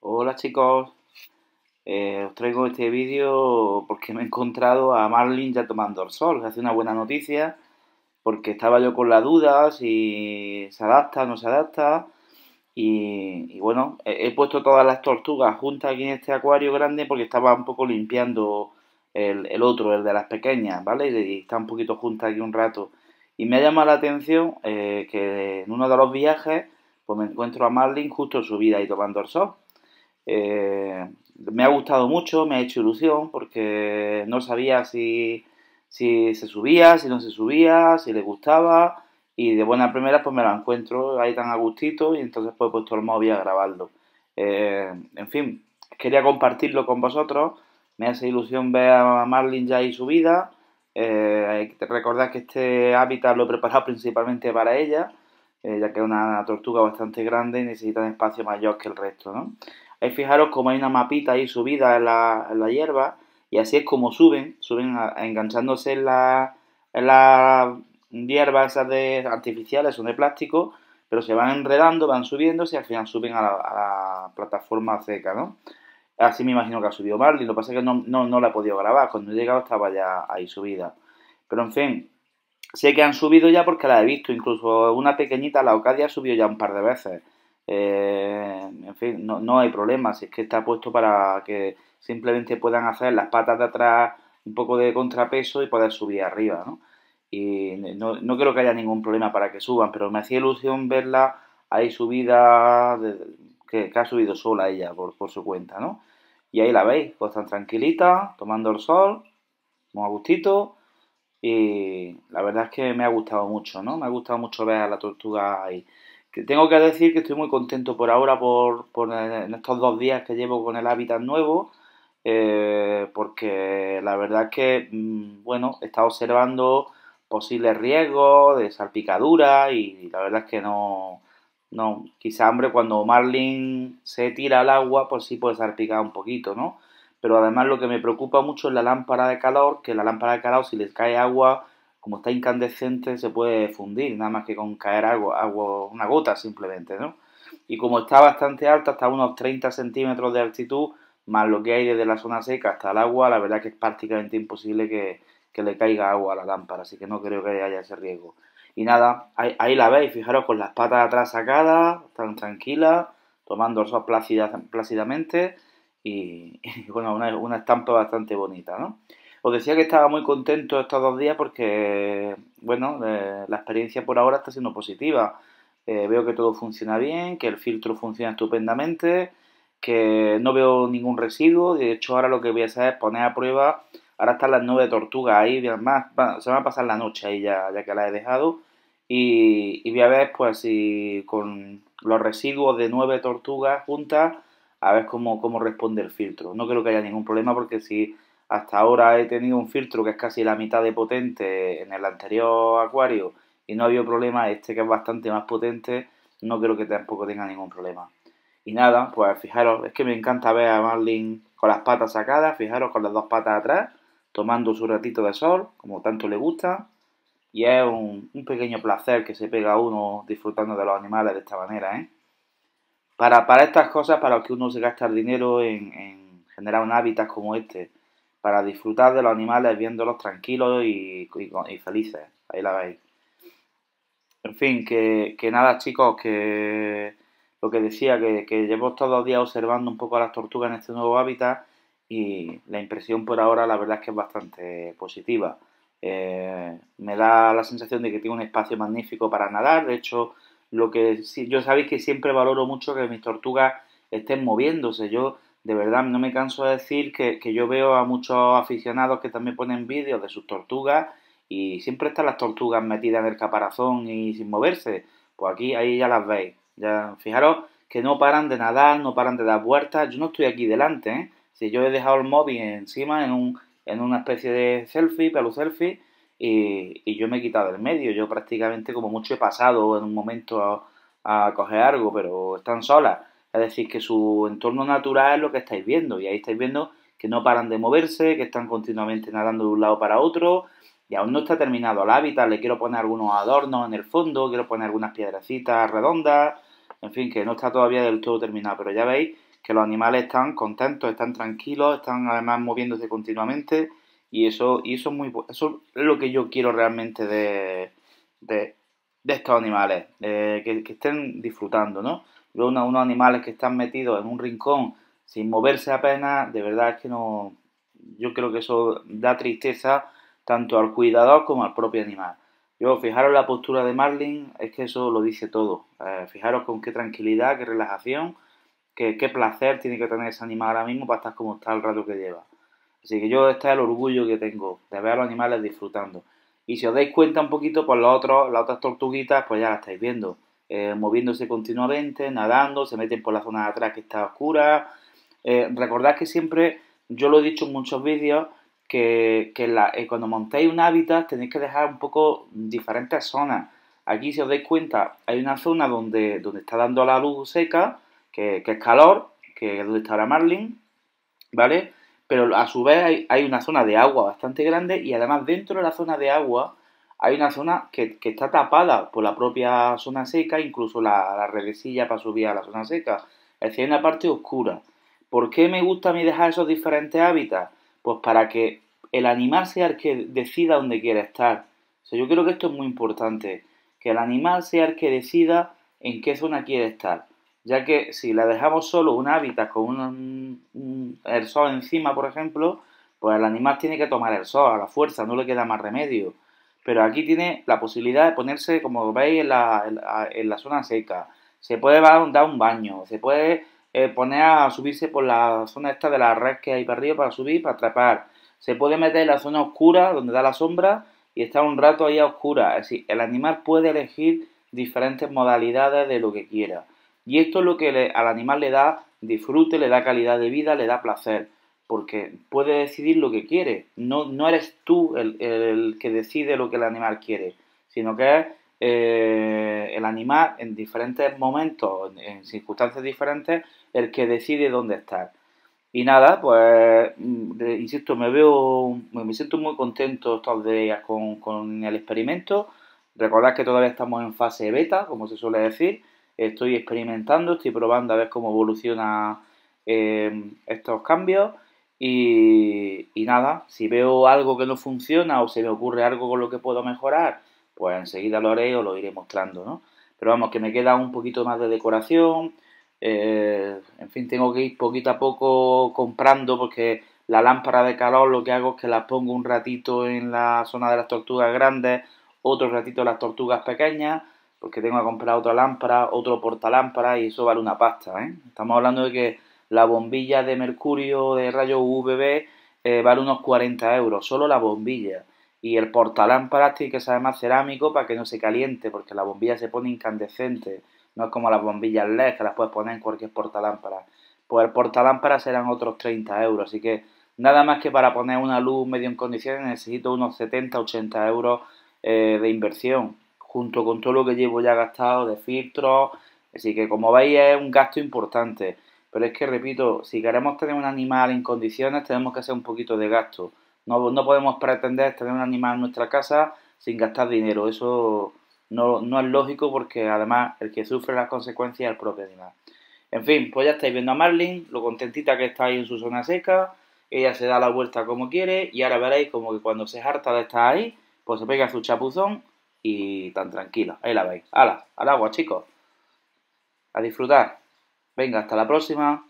Hola chicos, eh, os traigo este vídeo porque me he encontrado a Marlin ya tomando el sol. Hace una buena noticia porque estaba yo con la duda si se adapta o no se adapta. Y, bueno, he, puesto todas las tortugas juntas aquí en este acuario grande porque estaba un poco limpiando el, otro, el de las pequeñas, ¿vale? Y está un poquito junta aquí un rato. Y me ha llamado la atención eh, que en uno de los viajes pues me encuentro a Marlin justo subida y tomando el sol. Eh, me ha gustado mucho, me ha hecho ilusión porque no sabía si, si se subía, si no se subía, si le gustaba y de buena primera pues me la encuentro ahí tan a gustito y entonces pues he puesto el móvil a grabarlo. Eh, en fin, quería compartirlo con vosotros, me hace ilusión ver a Marlin ya ahí vida eh, hay que recordar que este hábitat lo he preparado principalmente para ella, eh, ya que es una tortuga bastante grande y necesita un espacio mayor que el resto. ¿no? fijaros como hay una mapita ahí subida en la, hierba y así es como suben, suben enganchándose en las hierbas esas de, artificiales, son de plástico, pero se van enredando, van subiéndose y al final suben a la, a la plataforma seca. ¿no? Así me imagino que ha subido y lo que pasa es que no, la he podido grabar, cuando he llegado estaba ya ahí subida. Pero en fin, sé que han subido ya porque la he visto, incluso una pequeñita, la Ocadia, ha subido ya un par de veces. Eh, en fin, no, hay problema, si es que está puesto para que simplemente puedan hacer las patas de atrás un poco de contrapeso y poder subir arriba, ¿no? Y no, creo que haya ningún problema para que suban, pero me hacía ilusión verla ahí subida, que, ha subido sola ella por, su cuenta, ¿no? Y ahí la veis, pues tan tranquilita, tomando el sol, muy a gustito. Y la verdad es que me ha gustado mucho, ¿no? Me ha gustado mucho ver a la tortuga ahí. tengo que decir que estoy muy contento por ahora, por, por estos dos días que llevo con el hábitat nuevo. Eh, porque la verdad es que, mm, bueno, he estado observando posibles riesgos de salpicadura y la verdad es que no, no, quizá, hombre, cuando Marlin se tira al agua, pues sí puede salpicar un poquito, ¿no? Pero además lo que me preocupa mucho es la lámpara de calor, que la lámpara de calor, si les cae agua, como está incandescente, se puede fundir, nada más que con caer agua, agua una gota simplemente, ¿no? Y como está bastante alta, hasta unos 30 centímetros de altitud, más lo que hay desde la zona seca hasta el agua, la verdad que es prácticamente imposible que, que le caiga agua a la lámpara, así que no creo que haya ese riesgo. Y nada, ahí, la veis, fijaros, con las patas atrás sacadas, tan tranquila, tomando el sol plácidamente y, bueno, una, estampa bastante bonita, ¿no? Os decía que estaba muy contento estos dos días porque, bueno, eh, la experiencia por ahora está siendo positiva. Eh, veo que todo funciona bien, que el filtro funciona estupendamente, que no veo ningún residuo. De hecho, ahora lo que voy a hacer es poner a prueba. Ahora están las nueve tortugas ahí, más, se van a pasar la noche ahí ya, ya que las he dejado. Y, voy a ver, pues, si con los residuos de nueve tortugas juntas, a ver cómo, cómo responde el filtro. No creo que haya ningún problema porque si hasta ahora he tenido un filtro que es casi la mitad de potente en el anterior acuario y no ha habido problema, este que es bastante más potente, no creo que tampoco tenga ningún problema. Y nada, pues fijaros, es que me encanta ver a Marlin con las patas sacadas, fijaros con las dos patas atrás, tomando su ratito de sol, como tanto le gusta. Y es un, pequeño placer que se pega uno disfrutando de los animales de esta manera, ¿eh? Para, para, estas cosas, para que uno se gaste dinero en, generar un hábitat como este, para disfrutar de los animales viéndolos tranquilos y, y, felices. Ahí la veis. En fin, que, que nada chicos, que lo que decía, que, que, llevo todos los días observando un poco a las tortugas en este nuevo hábitat y la impresión por ahora la verdad es que es bastante positiva me da la sensación de que tiene un espacio magnífico para nadar. De hecho, lo que yo sabéis que siempre valoro mucho que mis tortugas estén moviéndose. Yo de verdad no me canso de decir que, yo veo a muchos aficionados que también ponen vídeos de sus tortugas y siempre están las tortugas metidas en el caparazón y sin moverse. Pues aquí ahí ya las veis. Ya fijaros que no paran de nadar, no paran de dar vueltas. Yo no estoy aquí delante, ¿eh? si yo he dejado el móvil encima en un en una especie de selfie, pelo selfie, y, yo me he quitado del medio. Yo prácticamente como mucho he pasado en un momento a, a coger algo, pero están solas. Es decir, que su entorno natural es lo que estáis viendo, y ahí estáis viendo que no paran de moverse, que están continuamente nadando de un lado para otro, y aún no está terminado el hábitat, le quiero poner algunos adornos en el fondo, quiero poner algunas piedrecitas redondas, en fin, que no está todavía del todo terminado, pero ya veis que los animales están contentos, están tranquilos, están además moviéndose continuamente y eso, y eso, es, muy, eso lo que yo quiero realmente de, estos animales, eh, que, estén disfrutando, ¿no? unos, animales que están metidos en un rincón sin moverse apenas, de verdad es que no, yo creo que eso da tristeza tanto al cuidador como al propio animal. Yo, fijaros la postura de Marlin, es que eso lo dice todo. Eh, fijaros con qué tranquilidad, qué relajación que qué placer tiene que tener ese animal ahora mismo para estar como está el rato que lleva. Así que yo este es el orgullo que tengo de ver a los animales disfrutando. Y si os dais cuenta un poquito, pues otros, las otras tortuguitas, pues ya las estáis viendo. Eh, moviéndose continuamente, nadando, se meten por la zona de atrás que está oscura. Eh, recordad que siempre, yo lo he dicho en muchos vídeos, que, eh, cuando montéis un hábitat tenéis que dejar un poco diferentes zonas. Aquí, si os dais cuenta, hay una zona donde, donde está dando la luz seca, que, es calor, que es donde está ahora Marlin, ¿vale? Pero a su vez hay, una zona de agua bastante grande y además dentro de la zona de agua hay una zona que, está tapada por la propia zona seca, incluso la, regresilla para subir a la zona seca. Es decir, hay una parte oscura. ¿Por qué me gusta a mí dejar esos diferentes hábitats? Pues para que el animal sea el que decida dónde quiere estar. yo creo que esto es muy importante, que el animal sea el que decida en qué zona quiere estar ya que si la dejamos solo un hábitat con un, el sol encima, por ejemplo, pues el animal tiene que tomar el sol a la fuerza, no le queda más remedio. Pero aquí tiene la posibilidad de ponerse, como veis, en la, en la, zona seca. Se puede dar un baño, se puede eh, poner a subirse por la zona esta de la red que hay para arriba para subir, para atrapar. Se puede meter en la zona oscura, donde da la sombra, y estar un rato ahí a oscura. Es decir, el animal puede elegir diferentes modalidades de lo que quiera. Y esto es lo que al animal le da disfrute, le da calidad de vida, le da placer, porque puede decidir lo que quiere. No, no eres tú el, que decide lo que el animal quiere, sino que es eh, el animal en diferentes momentos, en, circunstancias diferentes, el que decide dónde estar. Y nada, pues, mm, insisto, me veo, me siento muy contento estos días con, con el experimento. Recordad que todavía estamos en fase beta, como se suele decir estoy experimentando, estoy probando a ver cómo evoluciona eh, estos cambios y, nada, si veo algo que no funciona o se me ocurre algo con lo que puedo mejorar, pues enseguida lo haré o lo iré mostrando, ¿no? Pero vamos, que me queda un poquito más de decoración, eh, en fin, tengo que ir poquito a poco comprando porque la lámpara de calor lo que hago es que la pongo un ratito en la zona de las tortugas grandes, otro ratito en las tortugas pequeñas, porque tengo que comprar otra lámpara, otro portalámpara y eso vale una pasta. ¿eh? Estamos hablando de que la bombilla de mercurio de rayo UVB eh, vale unos 40 euros, solo la bombilla. Y el portalámpara tiene que ser más cerámico para que no se caliente, porque la bombilla se pone incandescente. No es como las bombillas LED que las puedes poner en cualquier portalámpara. Pues el portalámpara serán otros 30 euros. Así que nada más que para poner una luz medio en condiciones necesito unos 70-80 euros eh, de inversión junto con todo lo que llevo ya gastado de filtros. Así que como veis es un gasto importante. Pero es que, repito, si queremos tener un animal en condiciones tenemos que hacer un poquito de gasto. No, no podemos pretender tener un animal en nuestra casa sin gastar dinero. Eso no, no es lógico porque además el que sufre las consecuencias es el propio animal. En fin, pues ya estáis viendo a Marlin, lo contentita que está ahí en su zona seca. Ella se da la vuelta como quiere y ahora veréis como que cuando se harta de estar ahí, pues se pega su chapuzón y tan tranquila, Ahí la veis. ¡Hala! ¡Al agua, chicos! A disfrutar. Venga, hasta la próxima.